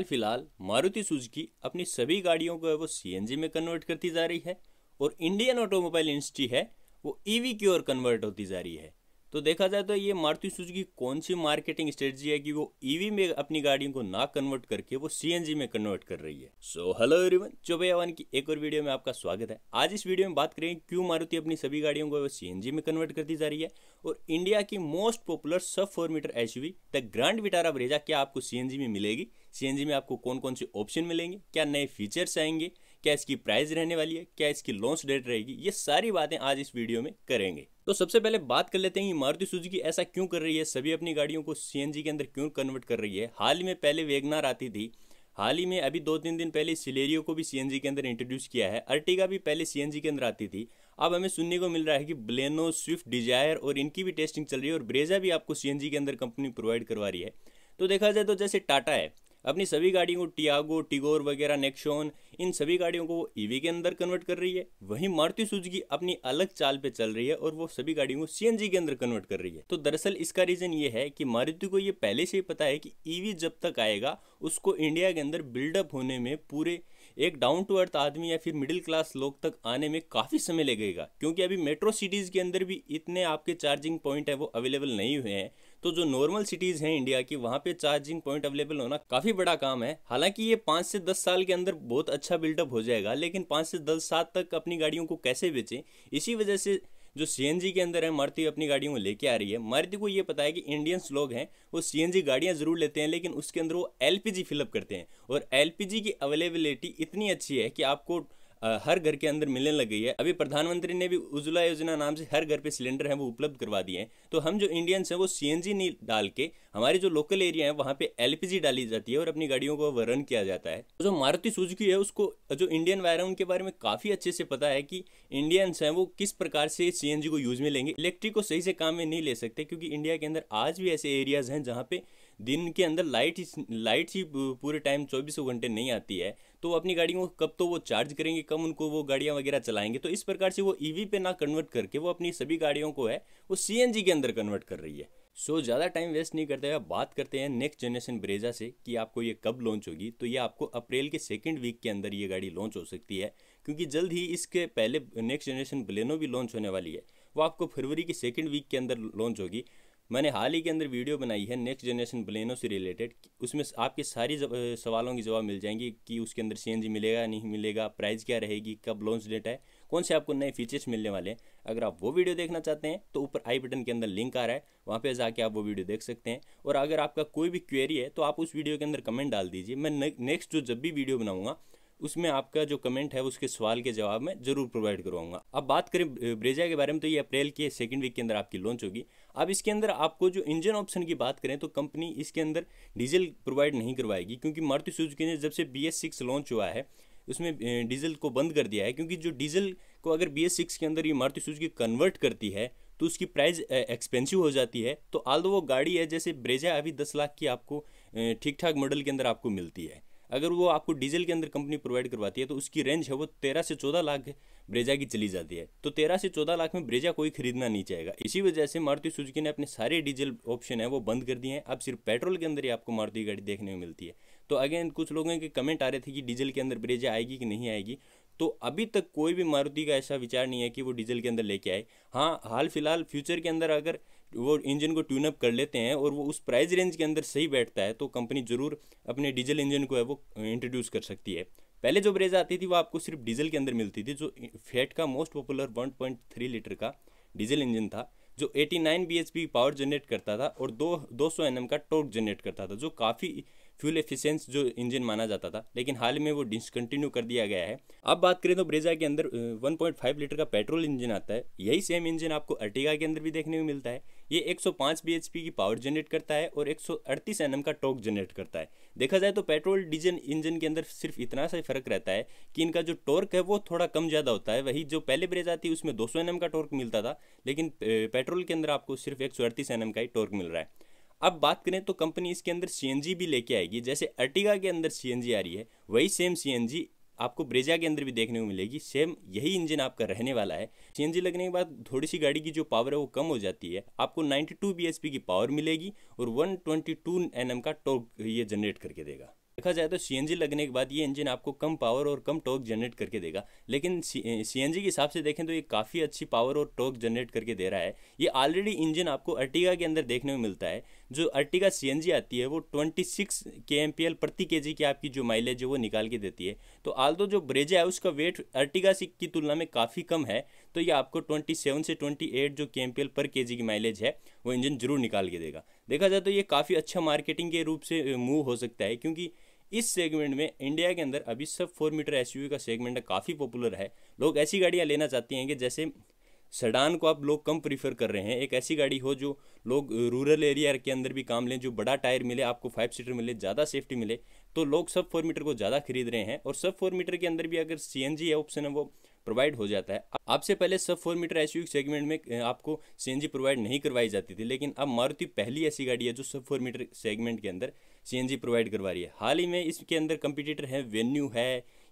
हाल फिलहाल मारुति सुजुकी अपनी सभी गाड़ियों को वो सीएनजी में कन्वर्ट करती जा रही है और इंडियन ऑटोमोबाइल इंडस्ट्री है वो ईवी e की ओर कन्वर्ट होती जा रही है तो देखा जाए तो ये मारुति सुजुकी कौन सी मार्केटिंग स्ट्रेटजी है कि वो ईवी e में अपनी गाड़ियों को ना कन्वर्ट करके वो सीएनजी में कन्वर्ट कर रही है सो हेलो एवरीवन चौबे आवान की एक और वीडियो में आपका स्वागत है आज इस वीडियो में बात करेंगे क्यों मारुति अपनी सभी गाड़ियों को सीएनजी में कन्वर्ट करती जा रही है और इंडिया की most popular sub four metre SUV the Grand Vitara Brezza क्या आपको सी में मिलेगी सी में आपको कौन कौन से ऑप्शन मिलेंगे क्या नए फीचर्स आएंगे क्या इसकी प्राइस रहने वाली है क्या इसकी लॉन्च डेट रहेगी ये सारी बातें आज इस वीडियो में करेंगे तो सबसे पहले बात कर लेते हैं मारुति सुजुकी ऐसा क्यों कर रही है सभी अपनी गाड़ियों को सी के अंदर क्यों कन्वर्ट कर रही है हाल ही में पहले वेगनार आती थी हाल ही में अभी दो तीन दिन पहले सिलेरियो को भी सीएनजी के अंदर इंट्रोड्यूस किया है अर्टिगा भी पहले सीएनजी के अंदर आती थी अब हमें सुनने को मिल रहा है कि ब्लेनो स्विफ्ट डिजायर और इनकी भी टेस्टिंग चल रही है और ब्रेजा भी आपको सीएनजी के अंदर कंपनी प्रोवाइड करवा रही है तो देखा जाए तो जैसे टाटा है अपनी सभी गाड़ियों को टियागो टिगोर वगैरह नेक्शोन इन सभी गाड़ियों को वो e ईवी के अंदर कन्वर्ट कर रही है वहीं मारुति सुजुकी अपनी अलग चाल पे चल रही है और वो सभी गाड़ियों को सीएनजी के अंदर कन्वर्ट कर रही है तो दरअसल इसका रीजन ये है कि मारुति को ये पहले से ही पता है कि ईवी e जब तक आएगा उसको इंडिया के अंदर बिल्डअप होने में पूरे एक डाउन टू अर्थ आदमी या फिर मिडिल क्लास लोग तक आने में काफ़ी समय लगेगा क्योंकि अभी मेट्रो सिटीज़ के अंदर भी इतने आपके चार्जिंग पॉइंट है वो अवेलेबल नहीं हुए हैं तो जो नॉर्मल सिटीज़ हैं इंडिया की वहाँ पे चार्जिंग पॉइंट अवेलेबल होना काफ़ी बड़ा काम है हालांकि ये पाँच से दस साल के अंदर बहुत अच्छा बिल्डअप हो जाएगा लेकिन पाँच से दस साल तक अपनी गाड़ियों को कैसे बेचें इसी वजह से जो सीएनजी के अंदर है मारुति अपनी गाड़ियों को लेके आ रही है मारुति को ये पता है कि इंडियंस लोग हैं वो सीएनजी गाड़ियाँ ज़रूर लेते हैं लेकिन उसके अंदर वो एलपीजी फिलअप करते हैं और एलपीजी की अवेलेबिलिटी इतनी अच्छी है कि आपको हर घर के अंदर मिलने लग गई है अभी प्रधानमंत्री ने भी उज्ज्वला योजना नाम से हर घर पे सिलेंडर है वो उपलब्ध करवा दिए हैं तो हम जो इंडियंस हैं वो सीएनजी नहीं डाल के हमारे जो लोकल एरिया है वहाँ पे एलपीजी डाली जाती है और अपनी गाड़ियों को रन किया जाता है जो मारुति सुजुकी है उसको जो इंडियन वायर है उनके बारे में काफ़ी अच्छे से पता है कि इंडियंस हैं वो किस प्रकार से सीएनजी को यूज़ में लेंगे इलेक्ट्रिक को सही से काम में नहीं ले सकते क्योंकि इंडिया के अंदर आज भी ऐसे एरियाज हैं जहाँ पे दिन के अंदर लाइट ही लाइट ही पूरे टाइम चौबीसों घंटे नहीं आती है तो वो अपनी गाड़ियों को कब तो वो चार्ज करेंगे कब उनको वो गाड़ियाँ वगैरह चलाएंगे तो इस प्रकार से वो ईवी e पे ना कन्वर्ट करके वो अपनी सभी गाड़ियों को है वो सीएनजी के अंदर कन्वर्ट कर रही है सो so, ज़्यादा टाइम वेस्ट नहीं करते हैं बात करते हैं नेक्स्ट जनरेशन ब्रेजा से कि आपको ये कब लॉन्च होगी तो ये आपको अप्रैल के सेकेंड वीक के अंदर ये गाड़ी लॉन्च हो सकती है क्योंकि जल्द ही इसके पहले नेक्स्ट जनरेशन ब्लेनो भी लॉन्च होने वाली है वो आपको फरवरी के सेकेंड वीक के अंदर लॉन्च होगी मैंने हाल ही के अंदर वीडियो बनाई है नेक्स्ट जनरेशन बलेनो से रिलेटेड उसमें आपके सारी सवालों के जवाब मिल जाएंगे कि उसके अंदर सी मिलेगा नहीं मिलेगा प्राइस क्या रहेगी कब लॉन्च डेट है कौन से आपको नए फीचर्स मिलने वाले हैं अगर आप वो वीडियो देखना चाहते हैं तो ऊपर आई बटन के अंदर लिंक आ रहा है वहाँ पे जाके आप वो वीडियो देख सकते हैं और अगर आपका कोई भी क्वेरी है तो आप उस वीडियो के अंदर कमेंट डाल दीजिए मैं नेक्स्ट जो जब भी वीडियो बनाऊँगा उसमें आपका जो कमेंट है उसके सवाल के जवाब में जरूर प्रोवाइड करवाऊंगा अब बात करें ब्रेजा के बारे में तो ये अप्रैल के सेकेंड वीक के अंदर आपकी लॉन्च होगी अब इसके अंदर आपको जो इंजन ऑप्शन की बात करें तो कंपनी इसके अंदर डीजल प्रोवाइड नहीं करवाएगी क्योंकि मारुति सुजुकी ने जब से बी एस सिक्स लॉन्च हुआ है उसमें डीजल को बंद कर दिया है क्योंकि जो डीजल को अगर बी एस सिक्स के अंदर ये मारुति सुजुकी कन्वर्ट करती है तो उसकी प्राइस एक्सपेंसिव हो जाती है तो आल वो गाड़ी है जैसे ब्रेजा अभी दस लाख की आपको ठीक ठाक मॉडल के अंदर आपको मिलती है अगर वो आपको डीजल के अंदर कंपनी प्रोवाइड करवाती है तो उसकी रेंज है वो तेरह से चौदह लाख ब्रेजा की चली जाती है तो तेरह से चौदह लाख में ब्रेजा कोई खरीदना नहीं चाहेगा इसी वजह से मारुति सुजुकी ने अपने सारे डीजल ऑप्शन है वो बंद कर दिए हैं अब सिर्फ पेट्रोल के अंदर ही आपको मारुति गाड़ी देखने में मिलती है तो अगेन कुछ लोगों के कमेंट आ रहे थे कि डीजल के अंदर ब्रेजा आएगी कि नहीं आएगी तो अभी तक कोई भी मारुति का ऐसा विचार नहीं है कि वो डीजल के अंदर लेके आए हाँ हाल फिलहाल फ्यूचर के अंदर अगर वो इंजन को ट्यूनअप कर लेते हैं और वो उस प्राइस रेंज के अंदर सही बैठता है तो कंपनी ज़रूर अपने डीजल इंजन को है वो इंट्रोड्यूस कर सकती है पहले जो ब्रेज आती थी वो आपको सिर्फ डीजल के अंदर मिलती थी जो फेट का मोस्ट पॉपुलर 1.3 लीटर का डीजल इंजन था जो 89 पी पावर जनरेट करता था और दो दो सौ एन का टॉर्क जनरेट करता था जो काफ़ी फ्यूल एफिशिएंस जो इंजन माना जाता था लेकिन हाल में वो डिसकंटिन्यू कर दिया गया है अब बात करें तो ब्रेजा के अंदर 1.5 लीटर का पेट्रोल इंजन आता है यही सेम इंजन आपको अर्टिगा के अंदर भी देखने को मिलता है ये 105 bhp की पावर जनरेट करता है और 138 सौ का टॉर्क जनरेट करता है देखा जाए तो पेट्रोल डीजल इंजन के अंदर सिर्फ इतना सा फर्क रहता है कि इनका जो टॉर्क है वो थोड़ा कम ज़्यादा होता है वही जो पहले ब्रेज आती है उसमें 200 सौ का टॉर्क मिलता था लेकिन पेट्रोल के अंदर आपको सिर्फ एक सौ का ही टॉर्क मिल रहा है अब बात करें तो कंपनी इसके अंदर सी भी लेके आएगी जैसे अर्टिगा के अंदर सी आ रही है वही सेम सी आपको ब्रेजा के अंदर भी देखने को मिलेगी सेम यही इंजन आपका रहने वाला है सी लगने के बाद थोड़ी सी गाड़ी की जो पावर है वो कम हो जाती है आपको 92 बीएचपी की पावर मिलेगी और 122 ट्वेंटी का टॉक ये जनरेट करके देगा देखा जाए तो सी लगने के बाद ये इंजन आपको कम पावर और कम टॉक जनरेट करके देगा लेकिन सीएनजी के हिसाब से देखें तो ये काफ़ी अच्छी पावर और टॉर्क जनरेट करके दे रहा है ये ऑलरेडी इंजन आपको अर्टिगा के अंदर देखने में मिलता है जो अर्टिगा सी आती है वो twenty six K M P L प्रति के जी की आपकी जो माइलेज है वो निकाल के देती है तो आल दो जो ब्रेजा है उसका वेट अर्टिगा सी की तुलना में काफ़ी कम है तो ये आपको ट्वेंटी सेवन से ट्वेंटी एट जो के एम पी एल पर के जी की माइलेज है वो इंजन जरूर निकाल के देगा देखा जाए तो ये काफ़ी अच्छा मार्केटिंग के रूप से मूव हो सकता है क्योंकि इस सेगमेंट में इंडिया के अंदर अभी सब फोर मीटर एस का सेगमेंट काफ़ी पॉपुलर है लोग ऐसी गाड़ियाँ लेना चाहती हैं कि जैसे सेडान को आप लोग कम प्रीफर कर रहे हैं एक ऐसी गाड़ी हो जो लोग रूरल एरिया के अंदर भी काम लें जो बड़ा टायर मिले आपको फाइव सीटर मिले ज़्यादा सेफ्टी मिले तो लोग सब फोर मीटर को ज़्यादा खरीद रहे हैं और सब फोर मीटर के अंदर भी अगर सी एन जी ऑप्शन है वो प्रोवाइड हो जाता है आपसे पहले सब फोर मीटर एस सेगमेंट में आपको सी प्रोवाइड नहीं करवाई जाती थी लेकिन अब मारुति पहली ऐसी गाड़ी है जो सब फोर मीटर सेगमेंट के अंदर सी प्रोवाइड करवा रही है हाल ही में इसके अंदर कंपिटिटर है वेन्यू है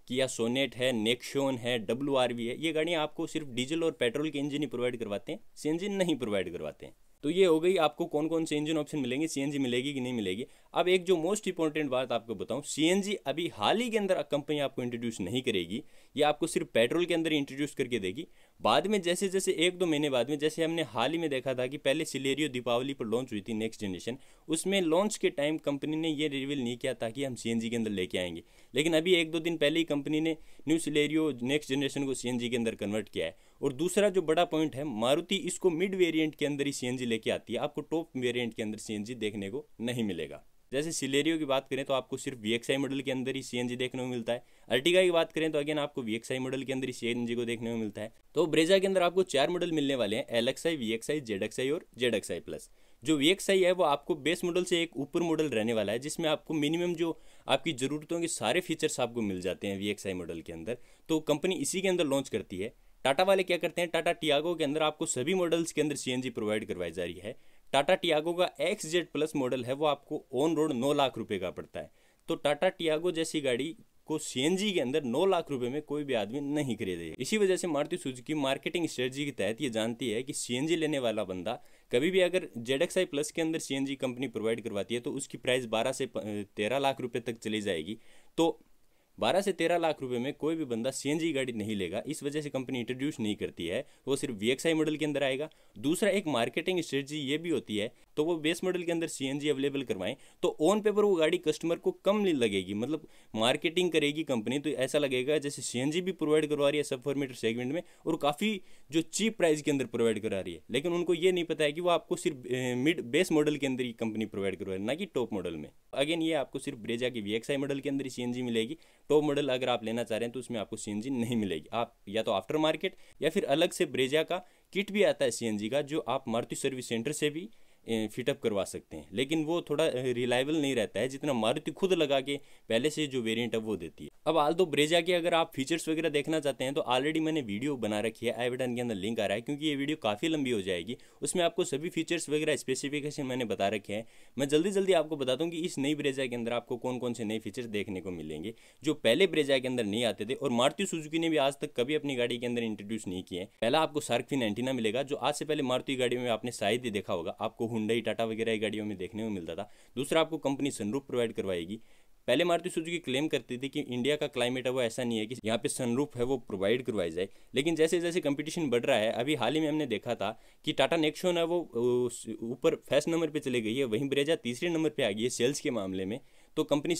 किया सोनेट है नेक्शोन है डब्ल्यू है ये गाड़ियाँ आपको सिर्फ डीजल और पेट्रोल के इंजन ही प्रोवाइड करवाते हैं सी नहीं प्रोवाइड करवाते हैं तो ये हो गई आपको कौन कौन से इंजन ऑप्शन मिलेंगे सीएनजी मिलेगी कि नहीं मिलेगी अब एक जो मोस्ट इंपॉर्टेंट बात आपको बताऊं सीएनजी अभी हाल ही के अंदर कंपनी आपको इंट्रोड्यूस नहीं करेगी ये आपको सिर्फ पेट्रोल के अंदर इंट्रोड्यूस करके देगी बाद में जैसे जैसे एक दो महीने बाद में जैसे हमने हाल ही में देखा था कि पहले सिलेरियो दीपावली पर लॉन्च हुई थी नेक्स्ट जनरेशन उसमें लॉन्च के टाइम कंपनी ने ये रिवील नहीं किया था कि हम सीएनजी के अंदर लेके आएंगे लेकिन अभी एक दो दिन पहले ही कंपनी ने न्यू सिलेरियो नेक्स्ट जनरेशन को सीएनजी के अंदर कन्वर्ट किया है और दूसरा जो बड़ा पॉइंट है मारुति इसको मिड वेरिएंट के अंदर ही सीएनजी लेके आती है आपको टॉप वेरिएंट के अंदर सीएनजी देखने को नहीं मिलेगा जैसे सिलेरियो की बात करें तो आपको सिर्फ वी मॉडल के अंदर ही सी देखने को मिलता है अर्टिगा की बात करें तो अगेन आपको वी मॉडल के अंदर ही सी को देखने को मिलता है तो ब्रेजा के अंदर आपको चार मॉडल मिलने वाले हैं L X I V X I Z और जेड एक्स आई प्लस जो वी एक्स है वो आपको बेस मॉडल से एक ऊपर मॉडल रहने वाला है जिसमें आपको मिनिमम जो आपकी ज़रूरतों के सारे फीचर्स आपको मिल जाते हैं वी एक्स आई मॉडल के अंदर तो कंपनी इसी के अंदर लॉन्च करती है टाटा वाले क्या करते हैं टाटा टियागो के अंदर आपको सभी मॉडल्स के अंदर सी प्रोवाइड करवाई जा रही है टाटा टियागो का एक्स जेड प्लस मॉडल है वो आपको ऑन रोड नौ लाख रुपये का पड़ता है तो टाटा टियागो जैसी गाड़ी को सीएनजी के अंदर नौ लाख रुपए में कोई भी आदमी नहीं खरीदेगा इसी वजह से मारुति सुजुकी मार्केटिंग स्ट्रेटजी के तहत ये जानती है कि सीएनजी लेने वाला बंदा कभी भी अगर जेड प्लस के अंदर सीएनजी कंपनी प्रोवाइड करवाती है तो उसकी प्राइस बारह से तेरह लाख रुपये तक चली जाएगी तो बारह से तेरह लाख रुपए में कोई भी बंदा सी गाड़ी नहीं लेगा इस वजह से कंपनी इंट्रोड्यूस नहीं करती है वो सिर्फ वी मॉडल के अंदर आएगा दूसरा एक मार्केटिंग स्ट्रेटजी ये भी होती है तो वो बेस मॉडल के अंदर सी अवेलेबल करवाएं तो ऑन पेपर वो गाड़ी कस्टमर को कम लगेगी मतलब मार्केटिंग करेगी कंपनी तो ऐसा लगेगा जैसे सी भी प्रोवाइड करवा रही है सब फॉर्मेटर सेगमेंट में और काफ़ी जो चीप प्राइस के अंदर प्रोवाइड करा रही है लेकिन उनको ये नहीं पता है कि वो आपको सिर्फ मिड बेस मॉडल के अंदर ही कंपनी प्रोवाइड करवा रही है ना कि टॉप मॉडल में अगेन ये आपको सिर्फ ब्रेजा की वी मॉडल के अंदर ही सी मिलेगी टॉप मॉडल अगर आप लेना चाह रहे हैं तो उसमें आपको सी नहीं मिलेगी आप या तो आफ्टर मार्केट या फिर अलग से ब्रेजा का किट भी आता है सी का जो आप मारुति सर्विस सेंटर से भी फिटअप करवा सकते हैं लेकिन वो थोड़ा रिलायबल नहीं रहता है जितना मारुति खुद लगा के पहले से जो वेरिएंट है वो देती है अब आल दो ब्रेजा के अगर आप फीचर्स वगैरह देखना चाहते हैं तो ऑलरेडी मैंने वीडियो बना रखी है आई बटन के अंदर लिंक आ रहा है क्योंकि ये वीडियो काफ़ी लंबी हो जाएगी उसमें आपको सभी फीचर्स वगैरह स्पेसिफिकेशन मैंने बता रखे हैं मैं जल्दी जल्दी आपको बता दूँ कि इस नई ब्रेजा के अंदर आपको कौन कौन से नए फीचर्स देखने को मिलेंगे जो पहले ब्रेजा के अंदर नहीं आते थे और मारुति सुजुकी ने भी आज तक कभी अपनी गाड़ी के अंदर इंट्रोड्यूस नहीं किए पहला आपको सार्कफिन एंटीना मिलेगा जो आज से पहले मारुति गाड़ी में आपने शायद ही देखा होगा आपको हुडई टाटा वगैरह की गाड़ियों में देखने को मिलता था दूसरा आपको कंपनी सनरूफ प्रोवाइड करवाएगी पहले मारुति सुजुकी क्लेम करती थी कि इंडिया का क्लाइमेट है वो ऐसा नहीं है कि यहाँ पे सनरूफ है वो प्रोवाइड करवाई जाए लेकिन जैसे जैसे कंपटीशन बढ़ रहा है अभी हाल ही में हमने देखा था कि टाटा नेक्सोन है वो ऊपर फर्स्ट नंबर पे चले गई है वहीं ब्रेजा तीसरे नंबर पे आ गई है सेल्स के मामले में तो कंपनी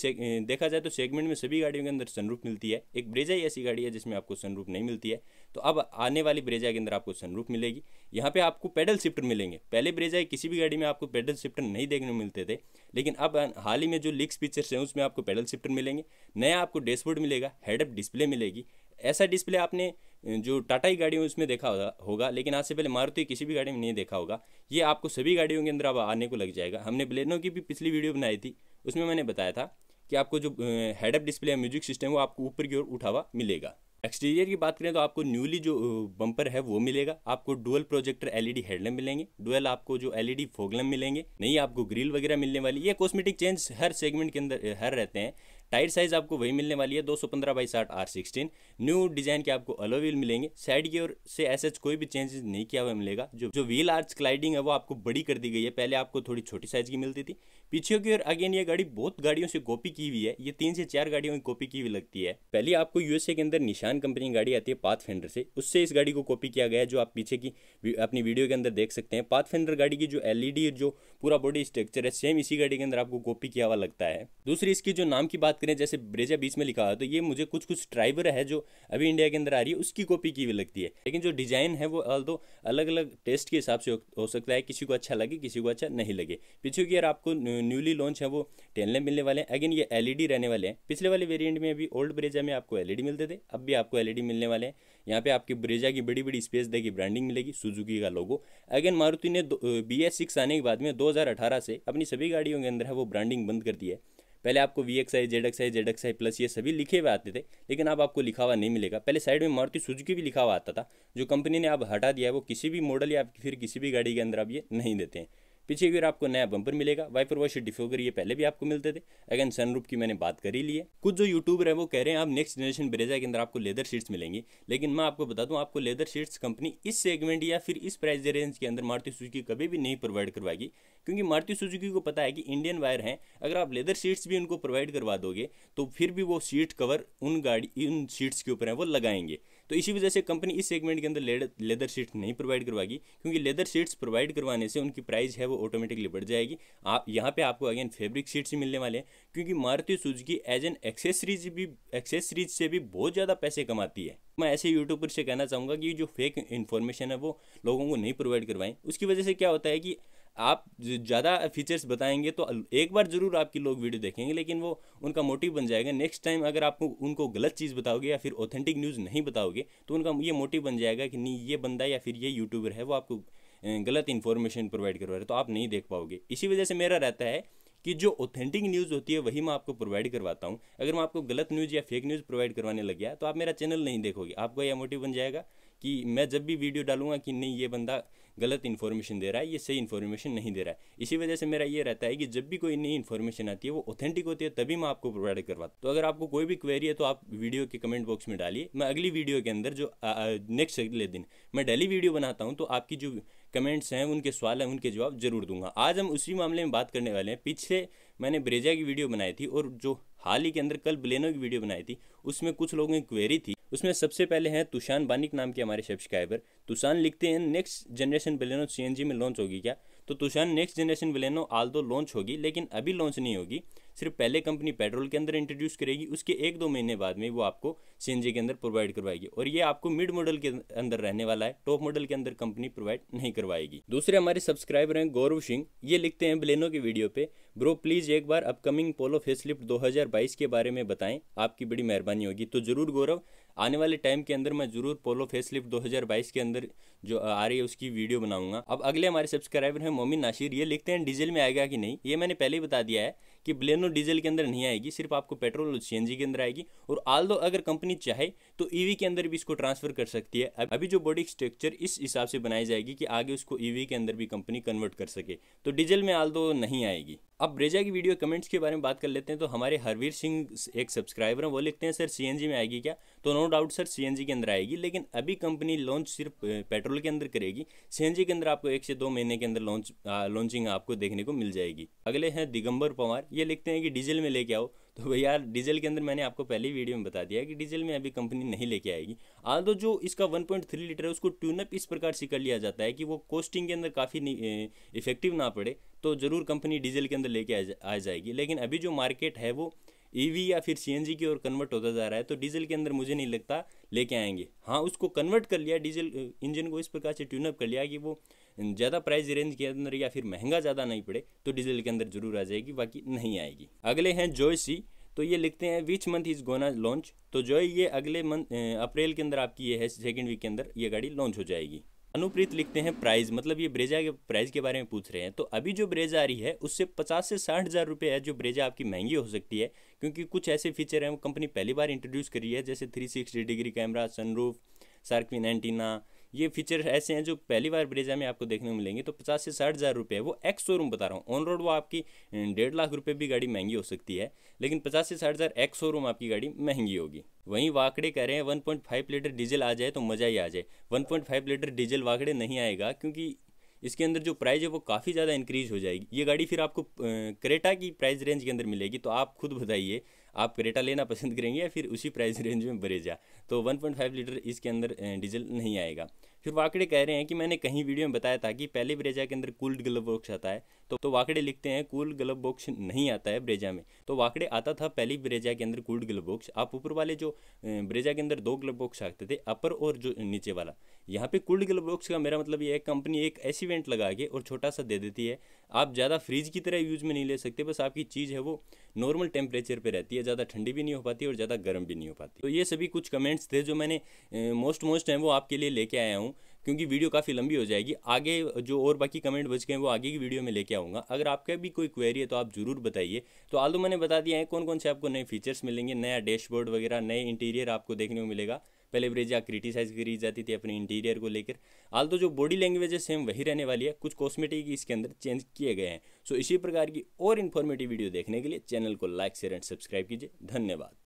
देखा जाए तो सेगमेंट में सभी गाड़ियों के अंदर सनरूफ मिलती है एक ब्रेजा ही ऐसी गाड़ी है जिसमें आपको सनरूफ नहीं मिलती है तो अब आने वाली ब्रेजा के अंदर आपको सनरूफ मिलेगी यहाँ पे आपको पेडल शिफ्टर मिलेंगे पहले ब्रेजा किसी भी गाड़ी में आपको पेडल शिफ्टर नहीं देखने मिलते थे लेकिन अब हाल ही में जो लिक्स फीचर्स हैं उसमें आपको पेडल शिफ्टर मिलेंगे नया आपको डैशबोर्ड मिलेगा हेडअप डिस्प्ले मिलेगी ऐसा डिस्प्ले आपने जो टाटा की गाड़ियों उसमें देखा होगा लेकिन आज से पहले मारुति किसी भी गाड़ी में नहीं देखा होगा ये आपको सभी गाड़ियों के अंदर अब आने को लग जाएगा हमने ब्लेनो की भी पिछली वीडियो बनाई थी उसमें मैंने बताया था कि आपको जो हेडअप डिस्प्ले है म्यूजिक सिस्टम वो आपको ऊपर की ओर उठावा मिलेगा एक्सटीरियर की बात करें तो आपको न्यूली जो बम्पर है वो मिलेगा आपको डुअल प्रोजेक्टर एलईडी हेडलैम मिलेंगे डुअल आपको जो एलईडी ई मिलेंगे नहीं आपको ग्रिल वगैरह मिलने वाली ये कॉस्मेटिक चेंज हर सेगमेंट के अंदर हर रहते हैं टायर साइज आपको वही मिलने वाली है दो सौ पंद्रह बाई साठ आर सिक्सटीन न्यू डिजाइन के आपको अलो व्हील मिलेंगे साइड की ओर से ऐसे कोई भी चेंजेस नहीं किया हुआ मिलेगा जो जो व्हील आर्च स्लाइडिंग है वो आपको बड़ी कर दी गई है पहले आपको थोड़ी छोटी साइज की मिलती थी पीछे की ओर अगेन ये गाड़ी बहुत गाड़ियों से कॉपी की हुई है ये तीन से चार गाड़ियों की कॉपी की हुई लगती है पहले आपको यूएसए के अंदर निशान कंपनी की गाड़ी आती है पाथ फेंडर से उससे इस गाड़ी को कॉपी किया गया है जो आप पीछे की अपनी वीडियो के अंदर देख सकते हैं पाथ फेंडर गाड़ी की जो एलईडी जो पूरा बॉडी स्ट्रक्चर है सेम इसी गाड़ी के अंदर आपको कॉपी किया हुआ लगता है दूसरी इसकी जो नाम की बात करें जैसे ब्रेजा बीच में लिखा हुआ तो ये मुझे कुछ कुछ ट्राइबर है जो अभी इंडिया के अंदर आ रही है उसकी कॉपी की हुई लगती है लेकिन जो डिज़ाइन है वो ऑल दो अलग अलग टेस्ट के हिसाब से हो सकता है किसी को अच्छा लगे किसी को अच्छा नहीं लगे पिछले यार आपको न्यूली लॉन्च है वो टेनले मिलने वाले हैं अगेन ये एल रहने वाले हैं पिछले वाले वेरियंट में अभी ओल्ड ब्रेजा में आपको एल मिलते थे अब भी आपको एल मिलने वाले हैं यहाँ पे आपकी ब्रेजा की बड़ी बड़ी स्पेस देगी ब्रांडिंग मिलेगी सुजुकी का लोगो अगेन मारुति ने बी एस सिक्स आने के बाद में 2018 से अपनी सभी गाड़ियों के अंदर है वो ब्रांडिंग बंद कर दी है पहले आपको V X I Z X I Z X I plus ये सभी लिखे हुए आते थे लेकिन अब आपको लिखा हुआ नहीं मिलेगा पहले साइड में मारुति सुजुकी भी लिखा हुआ आता था जो कंपनी ने अब हटा दिया है वो किसी भी मॉडल या फिर किसी भी गाड़ी के अंदर आप ये नहीं देते हैं पीछे ओर आपको नया बंपर मिलेगा वाइपर वॉशर डिफोगर ये पहले भी आपको मिलते थे अगेन रूप की मैंने बात कर ही ली है कुछ जो यूट्यूबर है वो कह रहे हैं आप नेक्स्ट जनरेशन ब्रेजा के अंदर आपको लेदर शीट्स मिलेंगी लेकिन मैं आपको बता दूं आपको लेदर शीट्स कंपनी इस सेगमेंट या फिर इस प्राइस रेंज के अंदर मारुति सुजुकी कभी भी नहीं प्रोवाइड करवाएगी क्योंकि मारुति सुजुकी को पता है कि इंडियन वायर हैं अगर आप लेदर सीट्स भी उनको प्रोवाइड करवा दोगे तो फिर भी वो सीट कवर उन गाड़ी उन सीट्स के ऊपर हैं वो लगाएंगे तो इसी वजह से कंपनी इस सेगमेंट के अंदर लेदर, लेदर सीट्स नहीं प्रोवाइड करवाएगी क्योंकि लेदर सीट्स प्रोवाइड करवाने से उनकी प्राइस है वो ऑटोमेटिकली बढ़ जाएगी आप यहाँ पे आपको अगेन फैब्रिक सीट्स ही मिलने वाले हैं क्योंकि Maruti Suzuki as an accessories भी एक्सेसरीज से भी बहुत ज़्यादा पैसे कमाती है मैं ऐसे यूट्यूबर से कहना चाहूँगा कि जो फेक इन्फॉर्मेशन है वो लोगों को नहीं प्रोवाइड करवाएं उसकी वजह से क्या होता है कि आप ज़्यादा फीचर्स बताएंगे तो एक बार ज़रूर आपकी लोग वीडियो देखेंगे लेकिन वो उनका मोटिव बन जाएगा नेक्स्ट टाइम अगर आप उनको गलत चीज़ बताओगे या फिर ऑथेंटिक न्यूज़ नहीं बताओगे तो उनका ये मोटिव बन जाएगा कि नहीं ये बंदा या फिर ये यूट्यूबर है वो आपको गलत इन्फॉर्मेशन प्रोवाइड करवा रहा है तो आप नहीं देख पाओगे इसी वजह से मेरा रहता है कि जो ऑथेंटिक न्यूज़ होती है वही मैं आपको प्रोवाइड करवाता हूँ अगर मैं आपको गलत न्यूज़ या फेक न्यूज़ प्रोवाइड करवाने लग गया तो आप मेरा चैनल नहीं देखोगे आपका यह मोटिव बन जाएगा कि मैं जब भी वीडियो डालूंगा कि नहीं ये बंदा गलत इन्फॉर्मेशन दे रहा है ये सही इन्फॉर्मेशन नहीं दे रहा है इसी वजह से मेरा ये रहता है कि जब भी कोई नई इन्फॉर्मेशन आती है वो ऑथेंटिक होती है तभी मैं आपको प्रोवाइड करवाता तो अगर आपको कोई भी क्वेरी है तो आप वीडियो के कमेंट बॉक्स में डालिए मैं अगली वीडियो के अंदर जो नेक्स्ट अगले दिन मैं डेली वीडियो बनाता हूँ तो आपकी जो कमेंट्स हैं उनके सवाल हैं उनके जवाब जरूर दूंगा आज हम उसी मामले में बात करने वाले हैं पीछे मैंने ब्रेजा की वीडियो बनाई थी और जो हाल ही के अंदर कल ब्लेनो की वीडियो बनाई थी उसमें कुछ लोगों की क्वेरी थी उसमें सबसे पहले हैं तुषान बानिक नाम के हमारे सब्सक्राइबर तुषान लिखते हैं नेक्स्ट जनरेशन ब्लेनो सी में लॉन्च होगी क्या तो तुषान नेक्स्ट जनरेशन ब्लेनो आल दो लॉन्च होगी लेकिन अभी लॉन्च नहीं होगी सिर्फ पहले कंपनी पेट्रोल के अंदर इंट्रोड्यूस करेगी उसके एक दो महीने बाद में वो आपको सी के अंदर प्रोवाइड करवाएगी और ये आपको मिड मॉडल के अंदर रहने वाला है टॉप मॉडल के अंदर कंपनी प्रोवाइड नहीं करवाएगी दूसरे हमारे सब्सक्राइबर हैं गौरव सिंह ये लिखते हैं ब्लेनो की वीडियो पे ब्रो प्लीज एक बार अपकमिंग पोलो फेसलिफ्ट दो के बारे में बताएं आपकी बड़ी मेहरबानी होगी तो जरूर गौरव आने वाले टाइम के अंदर मैं जरूर पोलो फेसलिफ्ट 2022 के अंदर जो आ रही है उसकी वीडियो बनाऊंगा अब अगले हमारे सब्सक्राइबर हैं मोमिन नासिर ये लिखते हैं डीजल में आएगा कि नहीं ये मैंने पहले ही बता दिया है कि ब्लेनो डीजल के अंदर नहीं आएगी सिर्फ आपको पेट्रोल और सी के अंदर आएगी और आल अगर कंपनी चाहे तो ईवी e के अंदर भी इसको ट्रांसफर कर सकती है अभी जो बॉडी स्ट्रक्चर इस हिसाब से बनाई जाएगी कि आगे उसको ईवी e के अंदर भी कंपनी कन्वर्ट कर सके तो डीजल में आल दो नहीं आएगी अब ब्रेजा की वीडियो कमेंट्स के बारे में बात कर लेते हैं तो हमारे हरवीर सिंह एक सब्सक्राइबर हैं वो लिखते हैं सर सीएनजी में आएगी क्या तो नो डाउट सर सीएनजी के अंदर आएगी लेकिन अभी कंपनी लॉन्च सिर्फ पेट्रोल के अंदर करेगी सीएनजी के अंदर आपको एक से दो महीने के अंदर लॉन्च लॉन्चिंग आपको देखने को मिल जाएगी अगले हैं दिगंबर पवार ये लिखते हैं कि डीजल में लेके आओ तो भैया डीजल के अंदर मैंने आपको पहली वीडियो में बता दिया कि डीजल में अभी कंपनी नहीं लेके आएगी आल तो जो इसका 1.3 लीटर है उसको ट्यूनअप इस प्रकार से कर लिया जाता है कि वो कॉस्टिंग के अंदर काफ़ी इफेक्टिव ना पड़े तो ज़रूर कंपनी डीजल के अंदर लेके आ, जाएगी लेकिन अभी जो मार्केट है वो ई e या फिर सी की ओर कन्वर्ट होता जा रहा है तो डीजल के अंदर मुझे नहीं लगता लेके आएंगे हाँ उसको कन्वर्ट कर लिया डीजल इंजन को इस प्रकार से ट्यूनअप कर लिया कि वो ज़्यादा प्राइस रेंज के अंदर या फिर महंगा ज़्यादा नहीं पड़े तो डीजल के अंदर जरूर आ जाएगी बाकी नहीं आएगी अगले हैं जोयसी तो ये लिखते हैं which month is gonna launch तो जो ये अगले मंथ अप्रैल के अंदर आपकी ये है सेकेंड वीक के अंदर ये गाड़ी लॉन्च हो जाएगी अनुप्रीत लिखते हैं प्राइस मतलब ये ब्रेजा के प्राइस के बारे में पूछ रहे हैं तो अभी जो ब्रेजा आ रही है उससे पचास से साठ हज़ार रुपये है जो ब्रेजा आपकी महंगी हो सकती है क्योंकि कुछ ऐसे फीचर हैं वो कंपनी पहली बार इंट्रोड्यूस करी है जैसे 360 degree camera sunroof shark fin antenna ये फीचर ऐसे हैं जो पहली बार ब्रेजा में आपको देखने को मिलेंगे तो पचास से साठ हज़ार रुपये वो एक्स शोरूम बता रहा हूँ ऑन रोड वो आपकी अं, डेढ़ लाख रुपये भी गाड़ी महंगी हो सकती है लेकिन पचास से साठ हज़ार एक्स शोरूम आपकी गाड़ी महंगी होगी वहीं वाकड़े कह रहे हैं फाइव लीटर डीजल आ जाए तो मज़ा ही आ जाए फाइव लीटर डीजल वाकड़े नहीं आएगा क्योंकि इसके अंदर जो प्राइस है वो काफ़ी ज़्यादा इंक्रीज हो जाएगी ये गाड़ी फिर आपको क्रेटा अं, की प्राइस रेंज के अंदर मिलेगी तो आप खुद बताइए आप करेटा लेना पसंद करेंगे या फिर उसी प्राइस रेंज में बरेजा तो 1.5 लीटर इसके अंदर डीजल नहीं आएगा फिर वाकड़े कह रहे हैं कि मैंने कहीं वीडियो में बताया था कि पहले ब्रेजा के अंदर कूल्ड ग्लव बॉक्स आता है तो तो वाकड़े लिखते हैं कूल्ड ग्लव बॉक्स नहीं आता है ब्रेजा में तो वाकड़े आता था पहली ब्रेजा के अंदर कूल्ड ग्लव बॉक्स आप ऊपर वाले जो ब्रेजा के अंदर दो ग्लव बॉक्स आते थे अपर और जो नीचे वाला यहाँ पे कूल्ड ग्लव बॉक्स का मेरा मतलब ये है कंपनी एक ऐसी वेंट लगा के और छोटा सा दे देती है आप ज़्यादा फ्रिज की तरह यूज में नहीं ले सकते बस आपकी चीज़ है वो नॉर्मल टेम्परेचर पर रहती है ज़्यादा ठंडी भी नहीं हो पाती और ज़्यादा गर्म भी नहीं हो पाती तो ये सभी कुछ कमेंट्स थे जो मैंने मोस्ट मोस्ट हैं वो आपके लिए लेके आया हूँ क्योंकि वीडियो काफ़ी लंबी हो जाएगी आगे जो और बाकी कमेंट बच गए हैं वो आगे की वीडियो में लेके आऊँगा अगर आपका भी कोई क्वेरी है तो आप ज़रूर बताइए तो आलू मैंने बता दिया है कौन कौन से आपको नए फीचर्स मिलेंगे नया डैशबोर्ड वगैरह नए इंटीरियर आपको देखने को मिलेगा पहले ब्रेजा क्रिटिसाइज करी जाती थी अपने इंटीरियर को लेकर आल तो जो बॉडी लैंग्वेज है सेम वही रहने वाली है कुछ कॉस्मेटिक इसके अंदर चेंज किए गए हैं सो इसी प्रकार की और इन्फॉर्मेटिव वीडियो देखने के लिए चैनल को लाइक शेयर एंड सब्सक्राइब कीजिए धन्यवाद